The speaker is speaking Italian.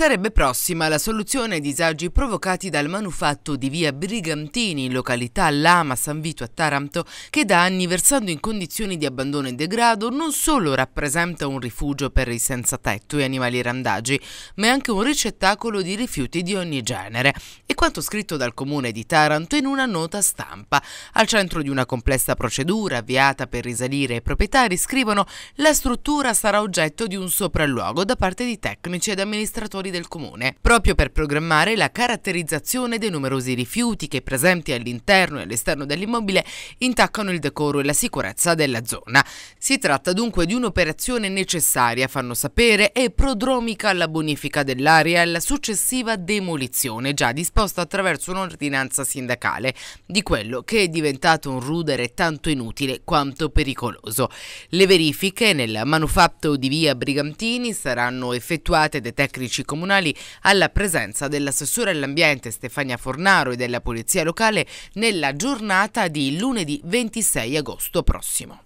Sarebbe prossima la soluzione ai disagi provocati dal manufatto di via Brigantini in località Lama San Vito a Taranto che da anni versando in condizioni di abbandono e degrado non solo rappresenta un rifugio per i senza tetto e animali randagi ma è anche un ricettacolo di rifiuti di ogni genere e quanto scritto dal comune di Taranto in una nota stampa. Al centro di una complessa procedura avviata per risalire ai proprietari scrivono la struttura sarà oggetto di un sopralluogo da parte di tecnici ed amministratori ambientali del comune, proprio per programmare la caratterizzazione dei numerosi rifiuti che presenti all'interno e all'esterno dell'immobile intaccano il decoro e la sicurezza della zona. Si tratta dunque di un'operazione necessaria, fanno sapere, e prodromica alla bonifica dell'area e alla successiva demolizione già disposta attraverso un'ordinanza sindacale di quello che è diventato un rudere tanto inutile quanto pericoloso. Le verifiche nel manufatto di via Brigantini saranno effettuate dai tecnici comunali alla presenza dell'assessore all'ambiente Stefania Fornaro e della Polizia Locale nella giornata di lunedì 26 agosto prossimo.